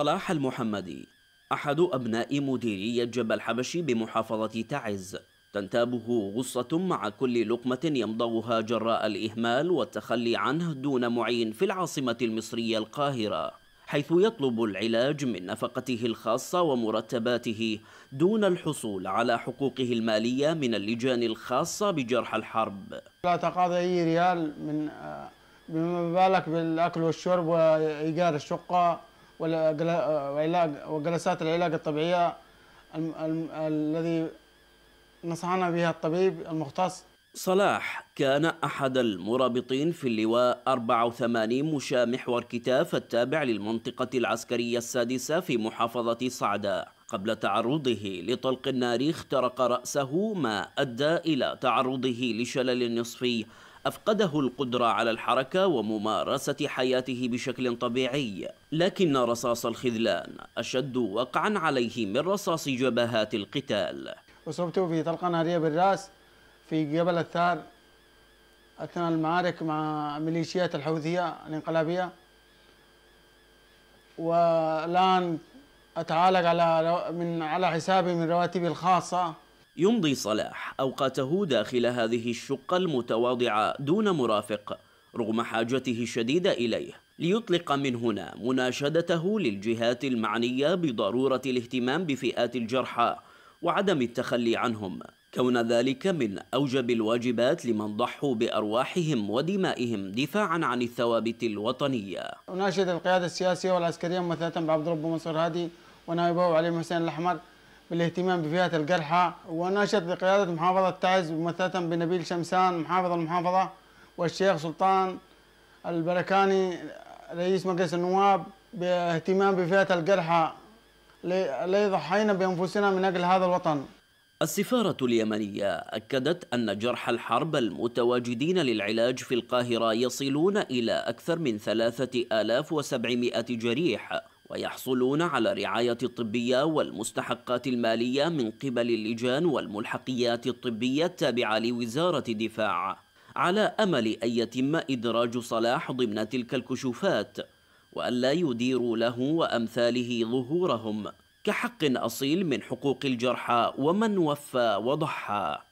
صلاح المحمدي أحد أبناء مديرية جبل حبشي بمحافظة تعز تنتابه غصة مع كل لقمة يمضغها جراء الإهمال والتخلي عنه دون معين في العاصمة المصرية القاهرة حيث يطلب العلاج من نفقته الخاصة ومرتباته دون الحصول على حقوقه المالية من اللجان الخاصة بجرح الحرب لا تقاضى أي ريال من آه، بما بالك بالأكل والشرب وإيجار الشقة وجلسات العلاج الطبيعية الذي نصحنا بها الطبيب المختص صلاح كان أحد المرابطين في اللواء 84 مشاة محور كتاف التابع للمنطقة العسكرية السادسة في محافظة صعدة قبل تعرضه لطلق النار اخترق رأسه ما أدى إلى تعرضه لشلل نصفي أفقده القدرة على الحركة وممارسة حياته بشكل طبيعي لكن رصاص الخذلان أشد وقعا عليه من رصاص جبهات القتال أصبت في طلقة نارية بالرأس في جبل الثار أثناء المعارك مع ميليشيات الحوثية الانقلابية والآن أتعالج على من على حسابي من رواتبي الخاصة يمضي صلاح أوقاته داخل هذه الشقة المتواضعة دون مرافق رغم حاجته الشديدة إليه ليطلق من هنا مناشدته للجهات المعنية بضرورة الاهتمام بفئات الجرحى وعدم التخلي عنهم كون ذلك من أوجب الواجبات لمن ضحوا بأرواحهم ودمائهم دفاعا عن الثوابت الوطنية أناشد القيادة السياسية والعسكرية ممثلة بعبد رب منصور هادي ونائبه علي حسين الأحمر بالاهتمام بفئة الجرحى وناشط بقيادة محافظة تعز ممثلة بنبيل شمسان محافظ المحافظة والشيخ سلطان البركاني رئيس مجلس النواب باهتمام بفئة الجرحى ليضحينا بأنفسنا من أجل هذا الوطن السفارة اليمنية أكدت أن جرحى الحرب المتواجدين للعلاج في القاهرة يصلون إلى أكثر من 3700 جريح ويحصلون على رعاية الطبية والمستحقات المالية من قبل اللجان والملحقيات الطبية التابعة لوزارة الدفاع على أمل أن يتم إدراج صلاح ضمن تلك الكشوفات وألا يديروا له وأمثاله ظهورهم كحق أصيل من حقوق الجرحى ومن وفى وضحى